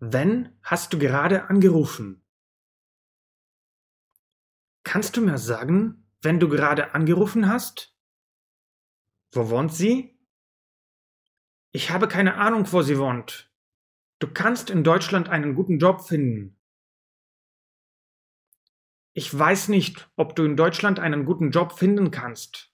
Wenn hast du gerade angerufen? Kannst du mir sagen, wenn du gerade angerufen hast? Wo wohnt sie? Ich habe keine Ahnung, wo sie wohnt. Du kannst in Deutschland einen guten Job finden. Ich weiß nicht, ob du in Deutschland einen guten Job finden kannst.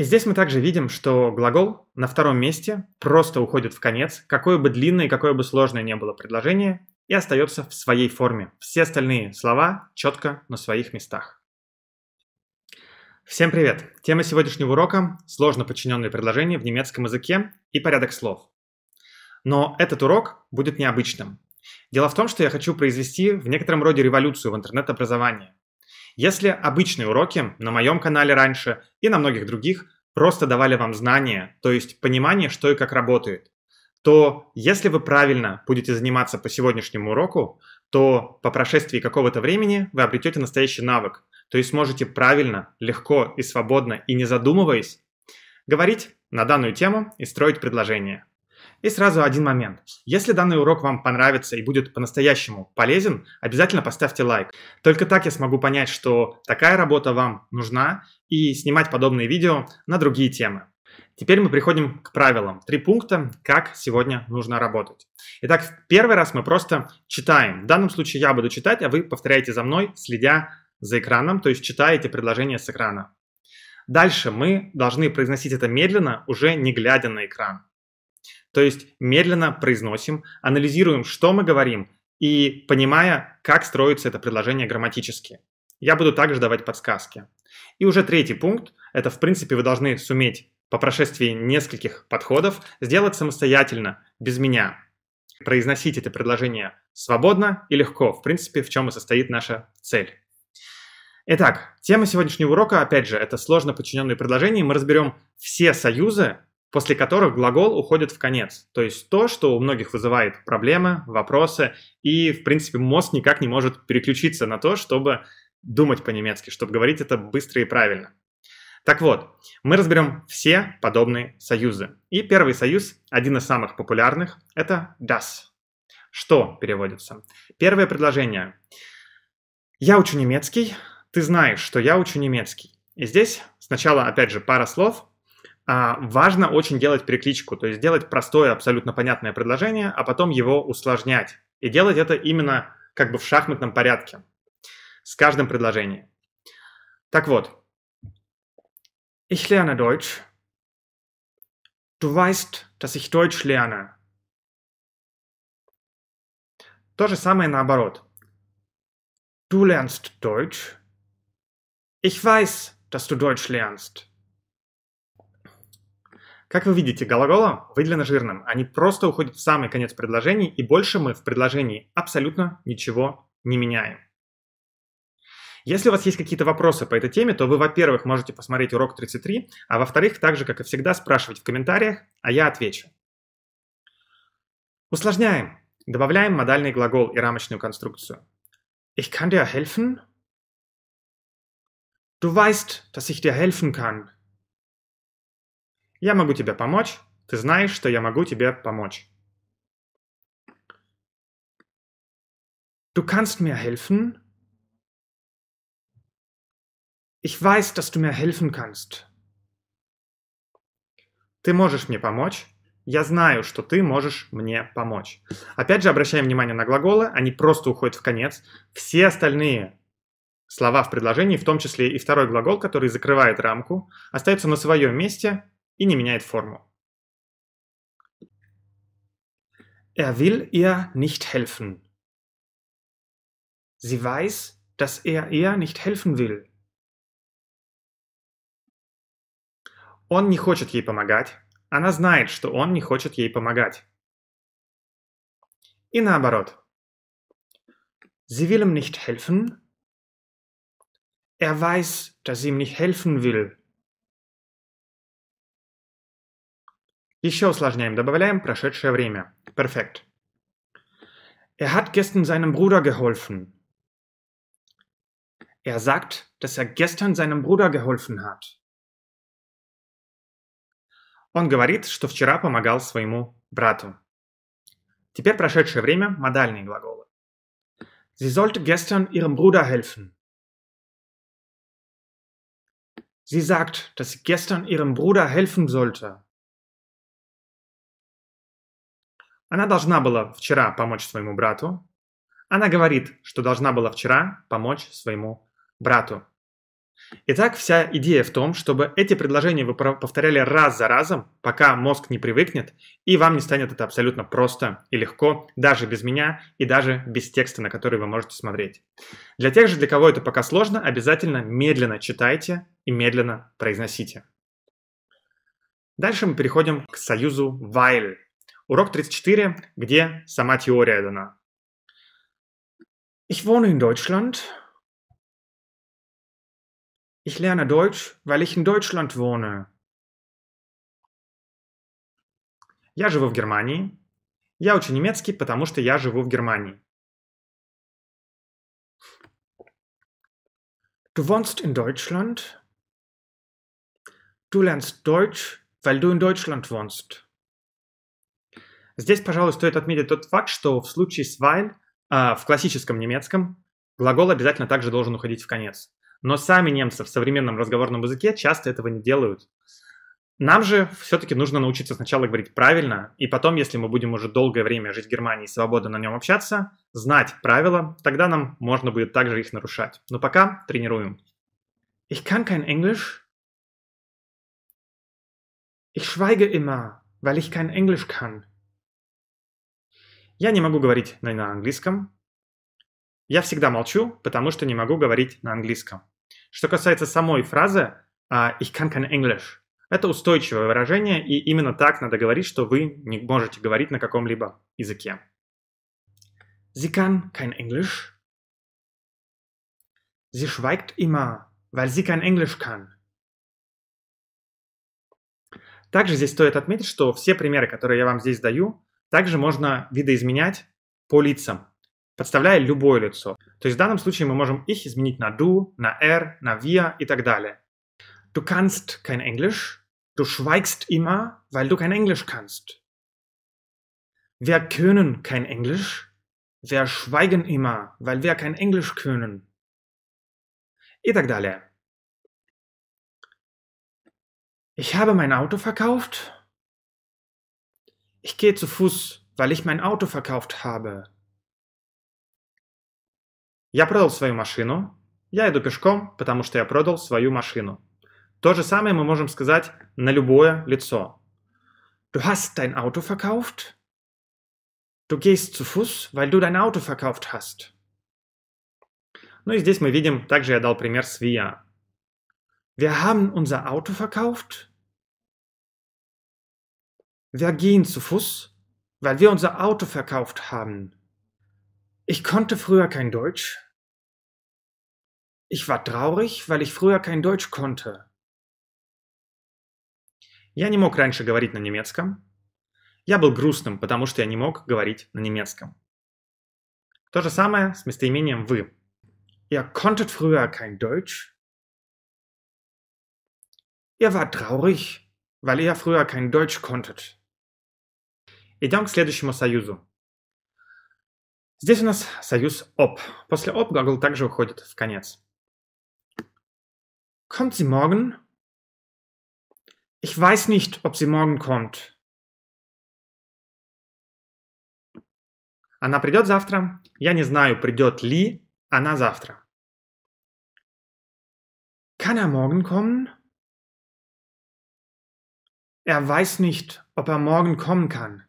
И здесь мы также видим, что глагол на втором месте просто уходит в конец, какое бы длинное и какое бы сложное ни было предложение, и остается в своей форме. Все остальные слова четко на своих местах. Всем привет! Тема сегодняшнего урока – сложно подчиненные предложения в немецком языке и порядок слов. Но этот урок будет необычным. Дело в том, что я хочу произвести в некотором роде революцию в интернет-образовании. Если обычные уроки на моем канале раньше и на многих других просто давали вам знания, то есть понимание, что и как работает, то если вы правильно будете заниматься по сегодняшнему уроку, то по прошествии какого-то времени вы обретете настоящий навык, то есть сможете правильно, легко и свободно и не задумываясь говорить на данную тему и строить предложения. И сразу один момент. Если данный урок вам понравится и будет по-настоящему полезен, обязательно поставьте лайк. Только так я смогу понять, что такая работа вам нужна и снимать подобные видео на другие темы. Теперь мы приходим к правилам. Три пункта, как сегодня нужно работать. Итак, в первый раз мы просто читаем. В данном случае я буду читать, а вы повторяете за мной, следя за экраном, то есть читаете предложение с экрана. Дальше мы должны произносить это медленно, уже не глядя на экран. То есть медленно произносим, анализируем, что мы говорим, и понимая, как строится это предложение грамматически. Я буду также давать подсказки. И уже третий пункт, это в принципе вы должны суметь по прошествии нескольких подходов сделать самостоятельно, без меня. Произносить это предложение свободно и легко, в принципе, в чем и состоит наша цель. Итак, тема сегодняшнего урока, опять же, это сложно подчиненные предложения. Мы разберем все союзы, после которых глагол уходит в конец. То есть то, что у многих вызывает проблемы, вопросы, и, в принципе, мозг никак не может переключиться на то, чтобы думать по-немецки, чтобы говорить это быстро и правильно. Так вот, мы разберем все подобные союзы. И первый союз, один из самых популярных, это das. Что переводится? Первое предложение. Я учу немецкий, ты знаешь, что я учу немецкий. И здесь сначала, опять же, пара слов, а, важно очень делать перекличку, то есть делать простое, абсолютно понятное предложение, а потом его усложнять. И делать это именно как бы в шахматном порядке с каждым предложением. Так вот. Ich lerne Deutsch. Du weißt, dass ich Deutsch lerne. То же самое наоборот. Du lernst Deutsch. Ich weiß, dass du Deutsch lernst. Как вы видите, глаголы выделены жирным. Они просто уходят в самый конец предложений, и больше мы в предложении абсолютно ничего не меняем. Если у вас есть какие-то вопросы по этой теме, то вы, во-первых, можете посмотреть урок 33, а во-вторых, также, как и всегда, спрашивать в комментариях, а я отвечу. Усложняем. Добавляем модальный глагол и рамочную конструкцию. Ich kann dir helfen. Du weißt, dass ich dir helfen kann. Я могу тебе помочь. Ты знаешь, что я могу тебе помочь. Du kannst mir helfen. Ich weiß, dass du mir helfen kannst. Ты можешь мне помочь. Я знаю, что ты можешь мне помочь. Опять же, обращаем внимание на глаголы, они просто уходят в конец. Все остальные слова в предложении, в том числе и второй глагол, который закрывает рамку, остаются на своем месте и не меняет форму. Er will ihr nicht helfen. Sie weiß, dass er ihr nicht helfen will. Он не хочет ей помогать. Она знает, что он не хочет ей помогать. И наоборот. Sie will ihm nicht helfen. Er weiß, dass sie ihm nicht helfen will. Еще усложняем, добавляем прошедшее время. Perfekt. Er hat gestern seinem Bruder geholfen. Er sagt, dass er gestern seinem Bruder geholfen hat. Он говорит, что вчера помогал своему брату. Теперь прошедшее время – модальные глаголы. Sie sollte gestern ihrem Bruder helfen. Sie sagt, dass sie gestern ihrem Bruder helfen sollte. Она должна была вчера помочь своему брату. Она говорит, что должна была вчера помочь своему брату. Итак, вся идея в том, чтобы эти предложения вы повторяли раз за разом, пока мозг не привыкнет, и вам не станет это абсолютно просто и легко, даже без меня и даже без текста, на который вы можете смотреть. Для тех же, для кого это пока сложно, обязательно медленно читайте и медленно произносите. Дальше мы переходим к союзу while. Урок 34, где сама теория дана. Ich wohne in Deutschland. Ich lerne Deutsch, weil ich in Deutschland wohne. Я живу в Германии. Я учу немецкий, потому что я живу в Германии. Du wohnst in Deutschland. Du lernst Deutsch, weil du in Deutschland wohnst. Здесь, пожалуй, стоит отметить тот факт, что в случае с weil э, а, в классическом немецком глагол обязательно также должен уходить в конец. Но сами немцы в современном разговорном языке часто этого не делают. Нам же все-таки нужно научиться сначала говорить правильно, и потом, если мы будем уже долгое время жить в Германии и свободно на нем общаться, знать правила, тогда нам можно будет также их нарушать. Но пока тренируем. Ich kann kein Englisch. Ich schweige immer, weil ich kein Englisch kann. Я не могу говорить на английском. Я всегда молчу, потому что не могу говорить на английском. Что касается самой фразы а, «Ich kann kein Englisch», это устойчивое выражение, и именно так надо говорить, что вы не можете говорить на каком-либо языке. Sie kann kein Englisch. Sie schweigt immer, weil sie kein Englisch kann. Также здесь стоит отметить, что все примеры, которые я вам здесь даю, Также можно видоизменять по лицам, подставляя любое лицо. То есть в данном случае мы можем их изменить на du, на er, на wir и так далее. Du kannst kein Englisch, du schweigst immer, weil du kein Englisch kannst. Wir können kein Englisch, wir schweigen immer, weil wir kein Englisch können. И так далее. Ich habe mein Auto verkauft, ich gehe zu Fuß, weil ich mein Auto verkauft habe. Я продал свою машину. Я иду пешком, потому что я продал свою машину. То же самое мы можем сказать на любое лицо. Du hast dein Auto verkauft? Du gehst zu Fuß, weil du dein Auto verkauft hast. Ну и здесь мы видим, также я дал пример с Via. Wir haben unser Auto verkauft? Wir gehen zu Fuß, weil wir unser Auto verkauft haben. Ich konnte früher kein Deutsch. Ich war traurig, weil ich früher kein Deutsch konnte. Я не мог раньше говорить на немецком. Я был грустным, потому что я не мог говорить на немецком. То же самое с местоимением «вы». Ihr konntet früher kein Deutsch. Ihr wart traurig, weil ihr früher kein Deutsch konntet. Идем к следующему союзу. Здесь у нас союз «об». После «об» глагол также уходит в конец. Kommt sie morgen? Ich weiß nicht, ob sie morgen kommt. Она придет завтра. Я не знаю, придет ли она завтра. Kann er morgen kommen? Er weiß nicht, ob er morgen kommen kann.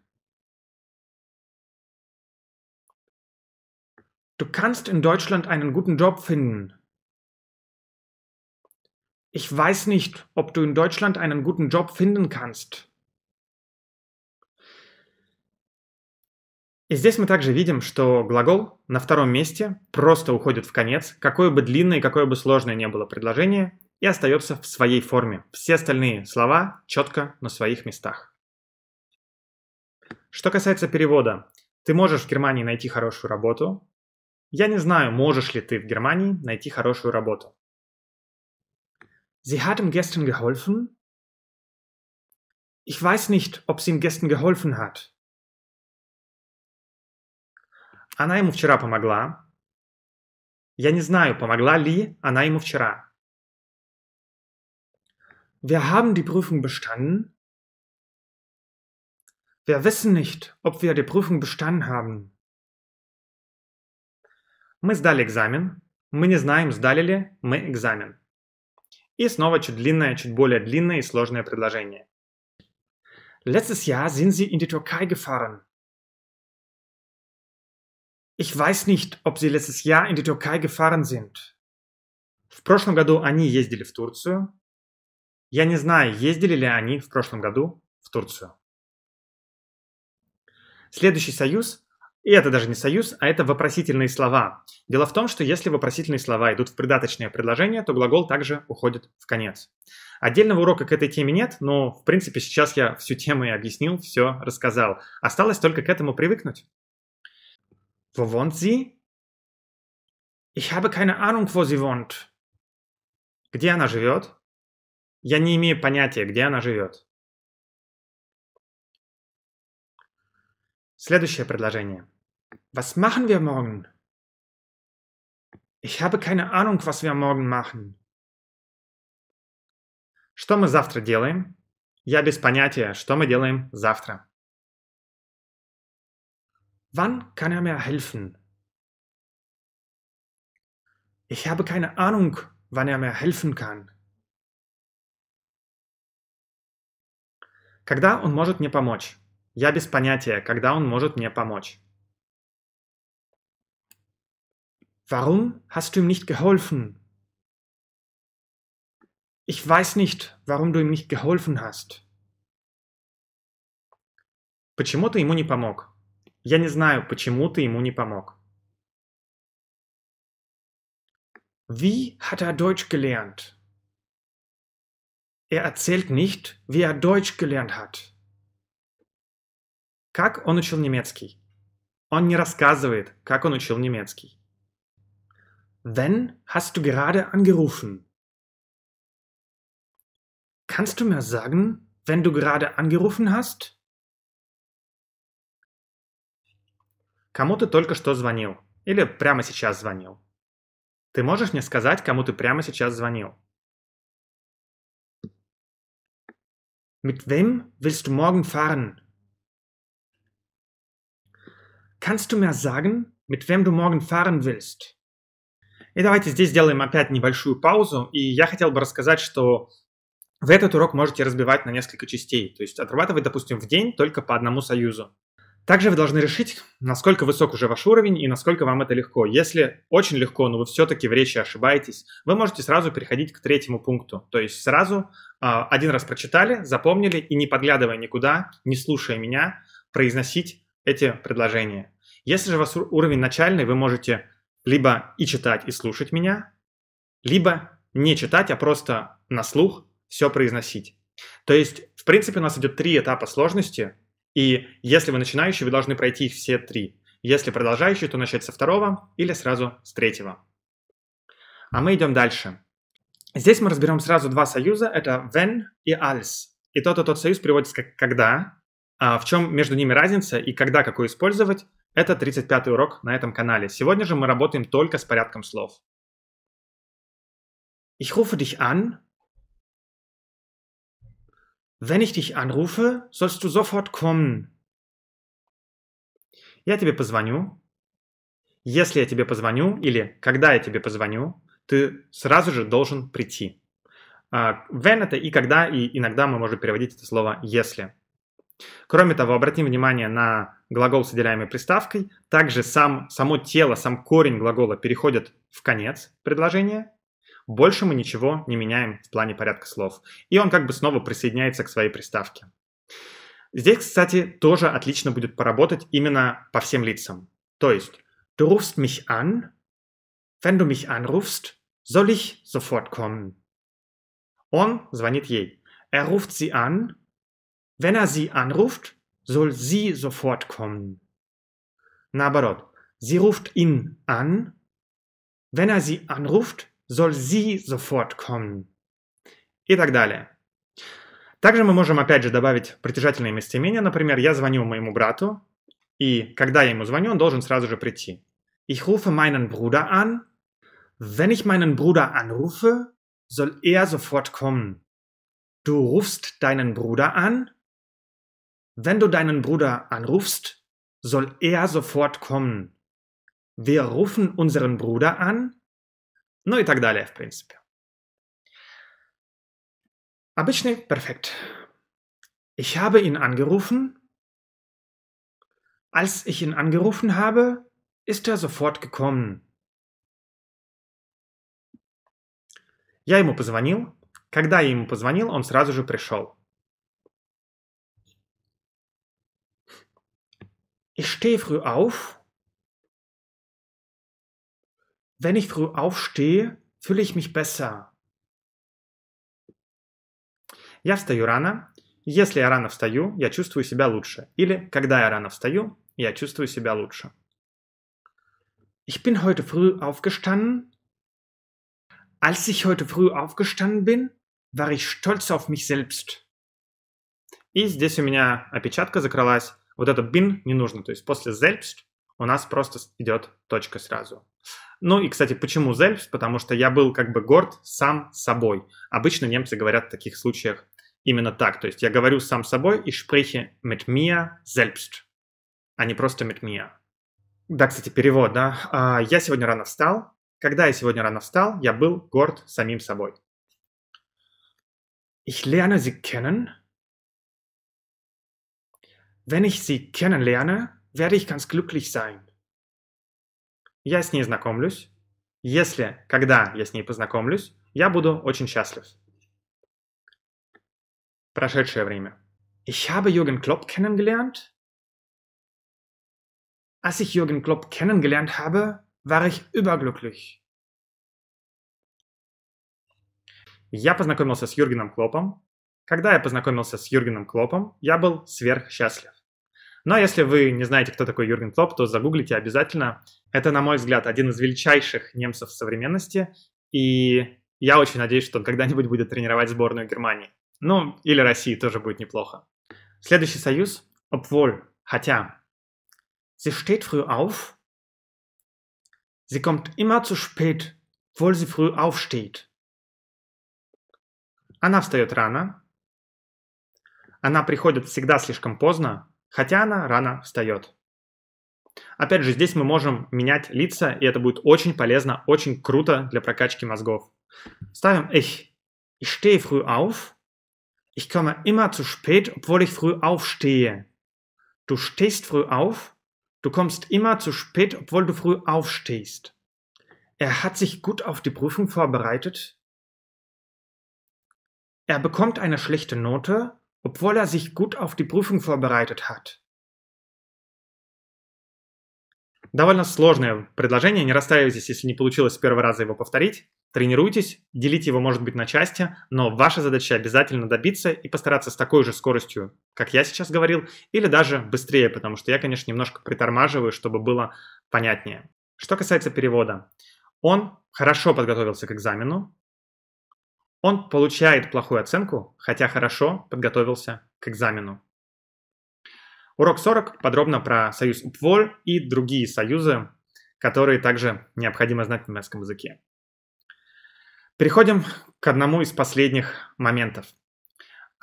Du kannst in Deutschland einen guten Job finden. Ich weiß nicht, ob du in Deutschland einen guten Job finden kannst. И здесь мы также видим, что глагол на втором месте просто уходит в конец, какое бы длинное и какое бы сложное ни было предложение, и остается в своей форме. Все остальные слова четко на своих местах. Что касается перевода, ты можешь в Германии найти хорошую работу, Я не знаю, можешь ли ты в Германии найти хорошую работу. Sie hat ihm gestern geholfen? Ich weiß nicht, ob sie ihm gestern geholfen hat. Она ему вчера помогла. Я не знаю, помогла ли она ему вчера. Wir haben die Prüfung bestanden. Wir wissen nicht, ob wir die Prüfung bestanden haben. Мы сдали экзамен. Мы не знаем, сдали ли мы экзамен. И снова чуть длинное, чуть более длинное и сложное предложение. Letztes Jahr sind Sie in die Türkei gefahren. Ich weiß nicht, ob Sie letztes Jahr in die Türkei gefahren sind. В прошлом году они ездили в Турцию. Я не знаю, ездили ли они в прошлом году в Турцию. Следующий союз и это даже не союз, а это вопросительные слова. Дело в том, что если вопросительные слова идут в придаточное предложение, то глагол также уходит в конец. Отдельного урока к этой теме нет, но, в принципе, сейчас я всю тему и объяснил, все рассказал. Осталось только к этому привыкнуть. Wo wohnt sie? Ich habe keine Ahnung, wo sie wohnt. Где она живет? Я не имею понятия, где она живет. Следующее предложение. was machen wir morgen? Ich habe keine Ahnung, was wir morgen machen. Что мы завтра делаем? Я без понятия, что мы делаем завтра. Wann kann er mir helfen? Ich habe keine Ahnung, wann er mir helfen kann. Когда он может мне помочь? Я без понятия, когда он может мне помочь. Warum hast du ihm nicht geholfen? Ich weiß nicht, warum du ihm nicht geholfen hast. Почему ты ему не помог? Я не знаю, почему ты ему не помог. Wie hat er Deutsch gelernt? Er erzählt nicht, wie er Deutsch gelernt hat. Как он учил немецкий? Он не рассказывает, как он учил немецкий. Wenn hast du gerade angerufen? Kannst du mir sagen, wenn du gerade angerufen hast? Кому ты только что звонил? Или прямо сейчас звонил? Ты можешь мне сказать, кому ты прямо сейчас звонил? Mit wem willst du morgen fahren? Kannst du mir sagen, mit wem du morgen fahren willst? И давайте здесь сделаем опять небольшую паузу, и я хотел бы рассказать, что вы этот урок можете разбивать на несколько частей, то есть отрабатывать, допустим, в день только по одному союзу. Также вы должны решить, насколько высок уже ваш уровень и насколько вам это легко. Если очень легко, но вы все-таки в речи ошибаетесь, вы можете сразу переходить к третьему пункту. То есть сразу э, один раз прочитали, запомнили и не подглядывая никуда, не слушая меня, произносить эти предложения. Если же у вас уровень начальный, вы можете либо и читать, и слушать меня, либо не читать, а просто на слух все произносить. То есть, в принципе, у нас идет три этапа сложности, и если вы начинающий, вы должны пройти их все три. Если продолжающий, то начать со второго или сразу с третьего. А мы идем дальше. Здесь мы разберем сразу два союза, это when и als. И тот и тот союз приводится как когда, а в чем между ними разница и когда какой использовать, это 35-й урок на этом канале. Сегодня же мы работаем только с порядком слов. Ich rufe dich an. Wenn ich dich anrufe, sollst du sofort kommen. Я тебе позвоню. Если я тебе позвоню или когда я тебе позвоню, ты сразу же должен прийти. А, When это и когда, и иногда мы можем переводить это слово «если». Кроме того, обратим внимание на глагол с отделяемой приставкой. Также сам, само тело, сам корень глагола переходит в конец предложения. Больше мы ничего не меняем в плане порядка слов. И он как бы снова присоединяется к своей приставке. Здесь, кстати, тоже отлично будет поработать именно по всем лицам. То есть «Du rufst mich an», «Wenn du mich anrufst, soll ich sofort kommen». Он звонит ей. «Er ruft sie an», Wenn er sie anruft, soll sie sofort kommen. Наоборот, sie ruft ihn an. Wenn er sie anruft, soll sie sofort kommen. И так далее. Также мы можем опять же добавить притяжательные местоимения. Например, я звоню моему брату, и когда я ему звоню, он должен сразу же прийти. Ich rufe meinen Bruder an. Wenn ich meinen Bruder anrufe, soll er sofort kommen. Du rufst deinen Bruder an. Wenn du deinen Bruder anrufst, soll er sofort kommen. Wir rufen unseren Bruder an. No i tak dalej, w принципе. Обычный perfekt. Ich habe ihn angerufen. Als ich ihn angerufen habe, ist er sofort gekommen. Я ему позвонил. Когда я ему позвонил, он сразу же пришел. ich stehe früh auf. Wenn ich früh aufstehe, fühle ich mich besser. Я встаю рано. Если я рано встаю, я чувствую себя лучше. Или когда я рано встаю, я чувствую себя лучше. Ich bin heute früh aufgestanden. Als ich heute früh aufgestanden bin, war ich stolz auf mich selbst. И здесь у меня опечатка закралась. Вот этот bin не нужно, то есть после selbst у нас просто идет точка сразу. Ну и, кстати, почему selbst? Потому что я был как бы горд сам собой. Обычно немцы говорят в таких случаях именно так. То есть я говорю сам собой и шприхи mit mir selbst, а не просто mit mir. Да, кстати, перевод, да. А, я сегодня рано встал. Когда я сегодня рано встал, я был горд самим собой. Ich lerne sie kennen, Wenn ich sie kennenlerne, werde ich ganz glücklich sein. Я с ней знакомлюсь. Если, когда я с ней познакомлюсь, я буду очень счастлив. Прошедшее время. Ich habe Jürgen Klopp kennengelernt. Als ich Jürgen Klopp kennengelernt habe, war ich überglücklich. Я познакомился с Jürgeном Клопом. Когда я познакомился с Jürgeном Клопом, я был сверхсчастлив. Но если вы не знаете, кто такой Юрген Клопп, то загуглите обязательно. Это, на мой взгляд, один из величайших немцев современности, и я очень надеюсь, что он когда-нибудь будет тренировать сборную Германии. Ну, или России тоже будет неплохо. Следующий союз – obwohl, хотя. Sie steht früh auf. Sie kommt immer zu spät, obwohl sie früh aufsteht. Она встает рано. Она приходит всегда слишком поздно, хотя она рано встает. Опять же, здесь мы можем менять лица, и это будет очень полезно, очень круто для прокачки мозгов. Ставим ich. Ich stehe früh auf. Ich komme immer zu spät, obwohl ich früh aufstehe. Du stehst früh auf. Du kommst immer zu spät, obwohl du früh aufstehst. Er hat sich gut auf die Prüfung vorbereitet. Er bekommt eine schlechte Note. obwohl er sich gut auf die Prüfung vorbereitet hat. Довольно сложное предложение, не расстраивайтесь, если не получилось с первого раза его повторить. Тренируйтесь, делите его, может быть, на части, но ваша задача обязательно добиться и постараться с такой же скоростью, как я сейчас говорил, или даже быстрее, потому что я, конечно, немножко притормаживаю, чтобы было понятнее. Что касается перевода, он хорошо подготовился к экзамену, он получает плохую оценку, хотя хорошо подготовился к экзамену. Урок 40 подробно про союз УПВОЛЬ и другие союзы, которые также необходимо знать в немецком языке. Переходим к одному из последних моментов.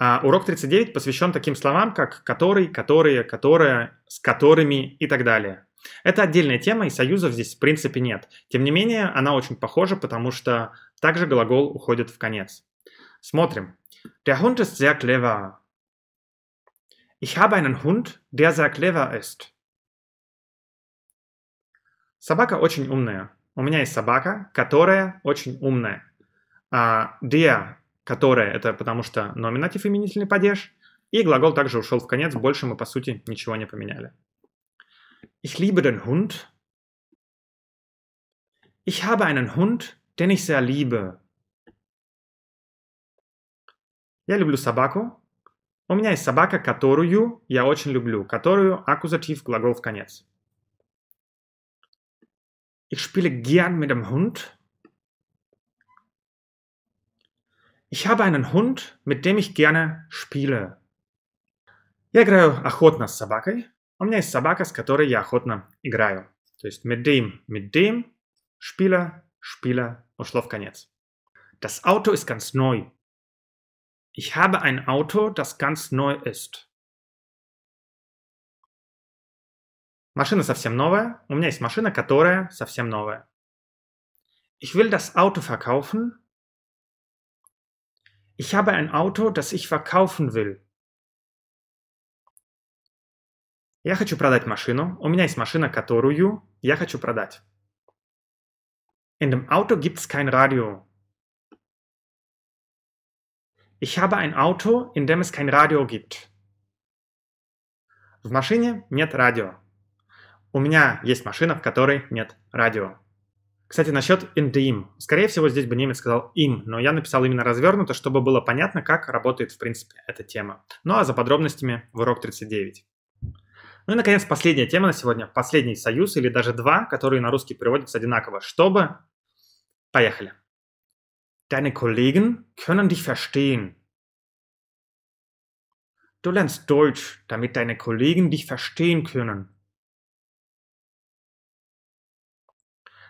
А урок 39 посвящен таким словам, как «который», «которые», «которое», «с которыми» и так далее. Это отдельная тема, и союзов здесь в принципе нет. Тем не менее, она очень похожа, потому что также глагол уходит в конец. Смотрим. Der Hund ist sehr clever. Ich habe einen Hund, der sehr clever ist. Собака очень умная. У меня есть собака, которая очень умная. А der, которая, это потому что номинатив именительный падеж. И глагол также ушел в конец, больше мы, по сути, ничего не поменяли. Ich liebe den Hund. Ich habe einen Hund, den ich sehr liebe. Я люблю собаку. У меня есть собака, которую я очень люблю, которую аккузатив глагол в конец. Ich spiele gern mit dem Hund. Ich habe einen Hund, mit dem ich gerne spiele. Я играю охотно с собакой. У меня есть собака, с которой я охотно играю. То есть mit dem, mit dem, spiele, Spieler und jetzt. Das Auto ist ganz neu. Ich habe ein Auto, das ganz neu ist. Maschine совсем новая. У меня есть машина, которая совсем новая. Ich will das Auto verkaufen. Ich habe ein Auto, das ich verkaufen will. Я хочу продать машину. У меня есть машина, которую я хочу продать. In dem Auto gibt's kein Radio. Ich habe ein Auto, in dem es kein Radio gibt. В машине нет радио. У меня есть машина, в которой нет радио. Кстати, насчет in the Скорее всего, здесь бы немец сказал им, но я написал именно развернуто, чтобы было понятно, как работает, в принципе, эта тема. Ну а за подробностями в урок 39. Ну и, наконец, последняя тема на сегодня. Последний союз или даже два, которые на русский переводятся одинаково. Чтобы Поехали. Deine Kollegen können dich verstehen. Du lernst Deutsch, damit deine Kollegen dich verstehen können.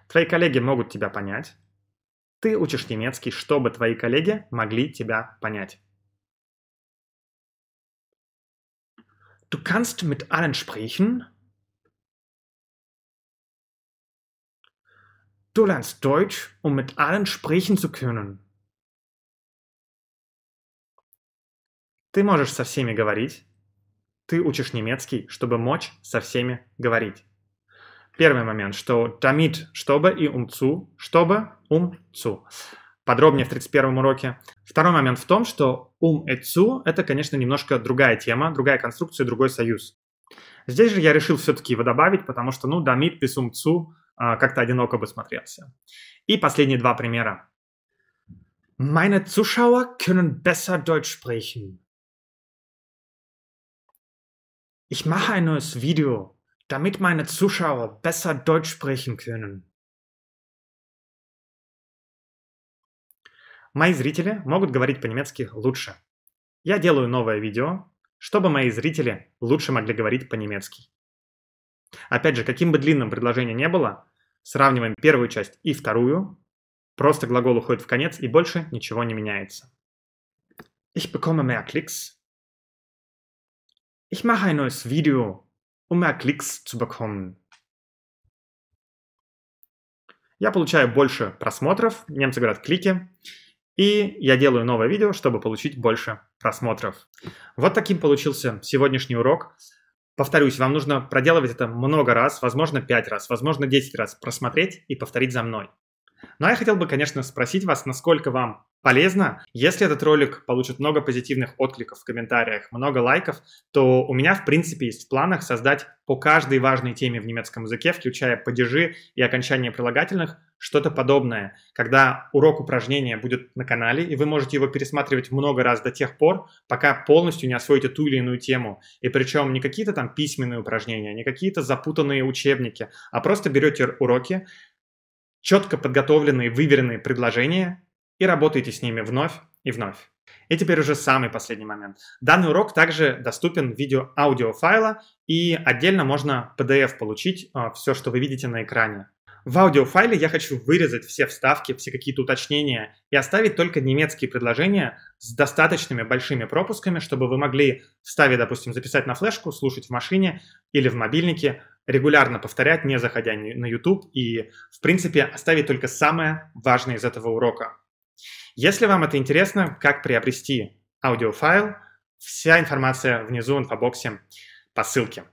Твои коллеги могут тебя понять. Ты учишь немецкий, чтобы твои коллеги могли тебя понять. Du kannst mit allen sprechen, Du lernst Deutsch, um mit allen sprechen zu können. Ты можешь со всеми говорить. Ты учишь немецкий, чтобы мочь со всеми говорить. Первый момент, что damit, чтобы и um zu, чтобы um zu. Подробнее в 31 уроке. Второй момент в том, что um и zu – это, конечно, немножко другая тема, другая конструкция, другой союз. Здесь же я решил все-таки его добавить, потому что, ну, damit без um zu а, как-то одиноко бы смотрелся. И последние два примера. Meine Zuschauer können besser Deutsch sprechen. Ich mache ein neues Video, damit meine Zuschauer besser Deutsch sprechen können. Мои зрители могут говорить по-немецки лучше. Я делаю новое видео, чтобы мои зрители лучше могли говорить по-немецки. Опять же, каким бы длинным предложение ни было, сравниваем первую часть и вторую, просто глагол уходит в конец и больше ничего не меняется. Ich bekomme mehr Klicks. Ich mache ein neues Video, um mehr Klicks zu bekommen. Я получаю больше просмотров, немцы говорят клики, и я делаю новое видео, чтобы получить больше просмотров. Вот таким получился сегодняшний урок повторюсь, вам нужно проделывать это много раз, возможно, 5 раз, возможно, 10 раз, просмотреть и повторить за мной. Ну а я хотел бы, конечно, спросить вас, насколько вам полезно. Если этот ролик получит много позитивных откликов в комментариях, много лайков, то у меня, в принципе, есть в планах создать по каждой важной теме в немецком языке, включая падежи и окончания прилагательных, что-то подобное, когда урок упражнения будет на канале, и вы можете его пересматривать много раз до тех пор, пока полностью не освоите ту или иную тему. И причем не какие-то там письменные упражнения, не какие-то запутанные учебники, а просто берете уроки, четко подготовленные, выверенные предложения и работаете с ними вновь и вновь. И теперь уже самый последний момент. Данный урок также доступен в видео аудиофайла, и отдельно можно PDF получить а, все, что вы видите на экране. В аудиофайле я хочу вырезать все вставки, все какие-то уточнения и оставить только немецкие предложения с достаточными большими пропусками, чтобы вы могли в допустим, записать на флешку, слушать в машине или в мобильнике, регулярно повторять, не заходя на YouTube и, в принципе, оставить только самое важное из этого урока. Если вам это интересно, как приобрести аудиофайл, вся информация внизу в инфобоксе по ссылке.